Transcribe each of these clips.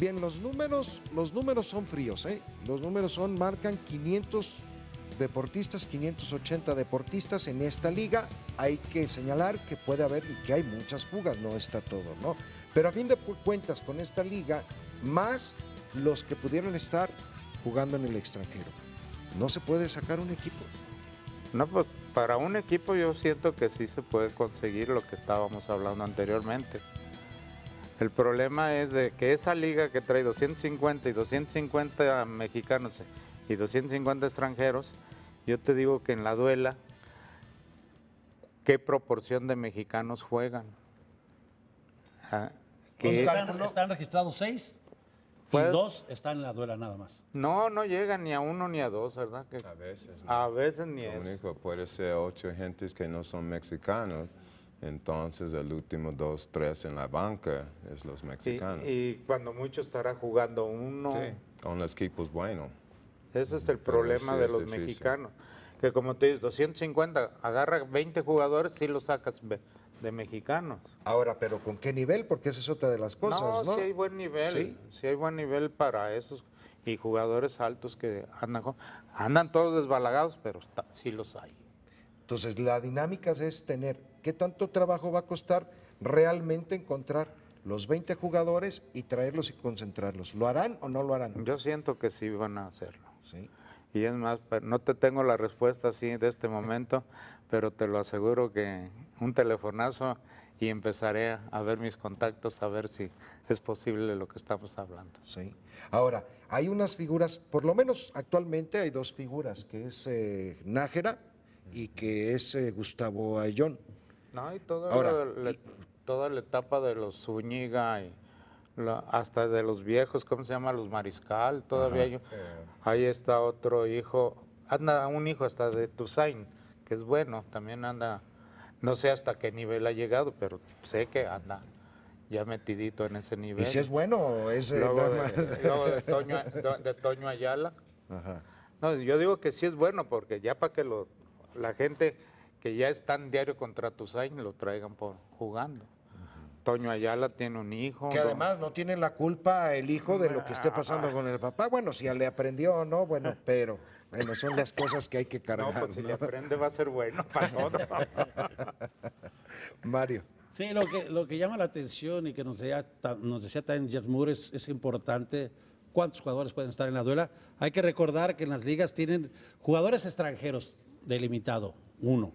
Bien, los números, los números son fríos, ¿eh? Los números son, marcan 500 deportistas, 580 deportistas en esta liga. Hay que señalar que puede haber y que hay muchas fugas, no está todo, ¿no? Pero a fin de cuentas, con esta liga, más los que pudieron estar jugando en el extranjero. No se puede sacar un equipo. No, pues para un equipo yo siento que sí se puede conseguir lo que estábamos hablando anteriormente. El problema es de que esa liga que trae 250 y 250 mexicanos y 250 extranjeros, yo te digo que en la duela, ¿qué proporción de mexicanos juegan? Ah, pues están, registrados seis? y pues- dos están en la duela nada más. No, no llegan ni a uno ni a dos, ¿verdad? a veces. No. A veces ni es. Lo único puede ser ocho gentes que no son mexicanos entonces, el último dos, tres en la banca es los mexicanos. Y, y cuando mucho estará jugando uno. Sí, con los equipos buenos. Ese es el problema de los mexicanos. Que como te dices, 250, agarra 20 jugadores y los sacas de mexicanos. Ahora, pero ¿con qué nivel? Porque esa es otra de las cosas, ¿no? ¿no? sí hay buen nivel. ¿Sí? hay buen nivel para esos y jugadores altos que andan, andan todos desbalagados, pero sí los hay. Entonces, la dinámica es tener qué tanto trabajo va a costar realmente encontrar los 20 jugadores y traerlos y concentrarlos. ¿Lo harán o no lo harán? Yo siento que sí van a hacerlo. Y es más, no te tengo la respuesta así de este momento, pero te lo aseguro que un telefonazo y empezaré a ver mis contactos, a ver si es posible lo que estamos hablando. Sí. Ahora, hay unas figuras, por lo menos actualmente hay dos figuras, que es eh, Nájera y que es eh, Gustavo Ayllón. No, y toda, la, etapa de los Zúñiga hasta de los viejos, ¿cómo se llama? Los Mariscal, todavía hay... ahí está otro hijo, anda ah, un hijo hasta de Tusain, que es bueno, también anda, no sé hasta qué nivel ha llegado, pero sé que anda ya metidito en ese nivel. Y si es bueno, es... Eh, de, Toño, Ayala. No, yo digo que sí es bueno, porque ya para que lo la gente que ya está en diario contra Tusain lo traigan por jugando. Toño Ayala tiene un hijo. Que además no tiene la culpa el hijo de lo que esté ah, pasando con el papá. Bueno, si ya le aprendió o no, bueno, pero son las cosas que hay que pues, cargar. si le aprende va a ser bueno para Mario. Sí, lo que, lo que llama la atención y que nos decía, nos decía también es, es importante cuántos jugadores pueden estar en la duela. Hay que recordar que en las ligas tienen jugadores extranjeros, delimitado, uno.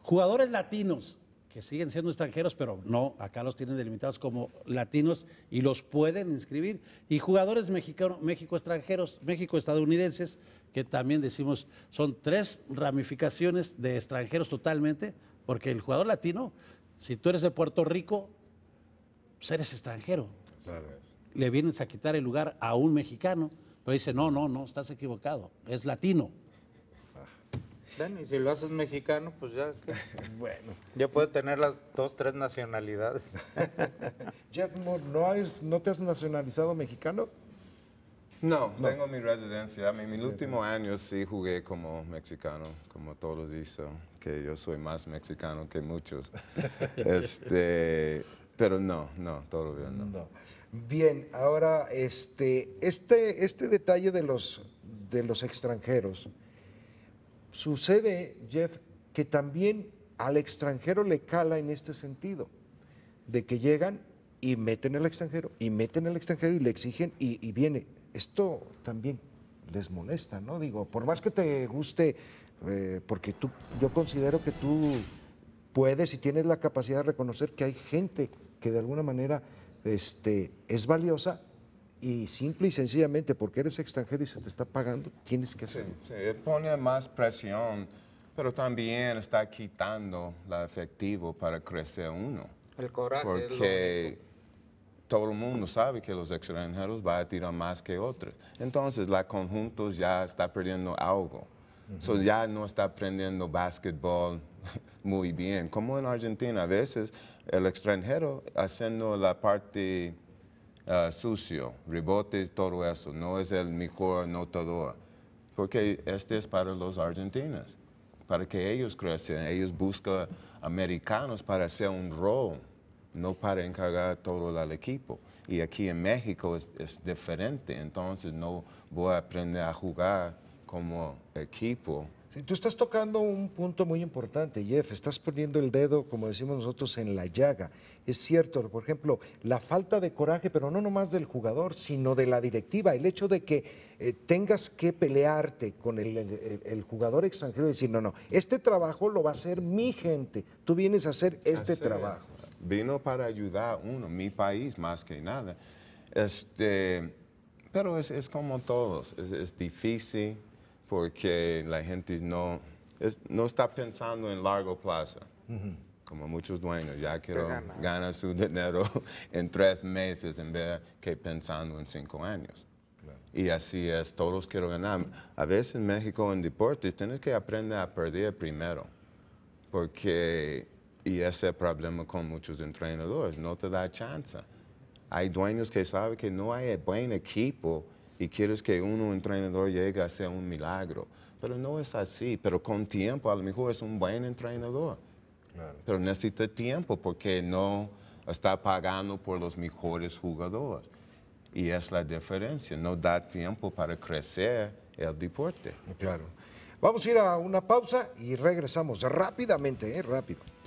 Jugadores latinos, que siguen siendo extranjeros, pero no, acá los tienen delimitados como latinos y los pueden inscribir. Y jugadores mexicanos, México extranjeros, México estadounidenses, que también decimos son tres ramificaciones de extranjeros totalmente, porque el jugador latino, si tú eres de Puerto Rico, pues eres extranjero. Le vienes a quitar el lugar a un mexicano, pero dice, no, no, no, estás equivocado, es latino. Bueno, y si lo haces mexicano, pues ya. bueno. Ya puede tener las dos, tres nacionalidades. Jeff Moore, ¿no, ¿no te has nacionalizado mexicano? No, tengo mi residencia. Mi, mi último año sí jugué como mexicano, como todos dicen, que yo soy más mexicano que muchos. este, pero no, no, todavía no. Bien, ahora este, este, este detalle de los, de los extranjeros, Sucede, Jeff, que también al extranjero le cala en este sentido, de que llegan y meten al extranjero, y meten al extranjero y le exigen y, viene. Esto también les molesta, ¿no? Digo, por más que te guste, eh, porque tú, yo considero que tú puedes y tienes la capacidad de reconocer que hay gente que de alguna manera este, es valiosa, y simple y sencillamente porque eres extranjero y se te está pagando, tienes que hacerlo. Sí, pone más presión, pero también está quitando la efectivo para crecer uno. El coraje. Porque todo el mundo sabe que los extranjeros van a tirar más que otros. Entonces, la conjuntos ya está perdiendo algo. ya no está aprendiendo básquetbol muy bien. Como en Argentina, a veces el extranjero haciendo la parte Ah, sucio, sucio, y todo eso. No es el mejor anotador. Porque este es para los argentinos, para que ellos crecen. Ellos buscan americanos para hacer un rol, no para encargar todo el equipo. Y aquí en México es diferente, entonces no voy a aprender a jugar como equipo tú estás tocando un punto muy importante, Jeff. Estás poniendo el dedo, como decimos nosotros, en la llaga. Es cierto, por ejemplo, la falta de coraje, pero no nomás del jugador, sino de la directiva. El hecho de que eh, tengas que pelearte con el, jugador extranjero y decir, no, no, este trabajo lo va a hacer mi gente. Tú vienes a hacer este trabajo. Vino para ayudar a uno, mi país más que nada. Este, pero es, como todos, es difícil porque la gente no, no está pensando en largo plazo. Como muchos dueños, ya quiero ganar su dinero en tres meses en vez que pensando en cinco años. Y así es, todos quiero ganar. A veces en México en deportes tienes que aprender a perder primero, porque, y ese problema con muchos entrenadores, no te da chance. Hay dueños que saben que no hay buen equipo y quieres que un entrenador llegue a hacer un milagro. Pero no es así, pero con tiempo a lo mejor es un buen entrenador. Pero necesita tiempo porque no está pagando por los mejores jugadores. Y es la diferencia, no da tiempo para crecer el deporte. Claro. Vamos a ir a una pausa y regresamos rápidamente, ¿eh? rápido.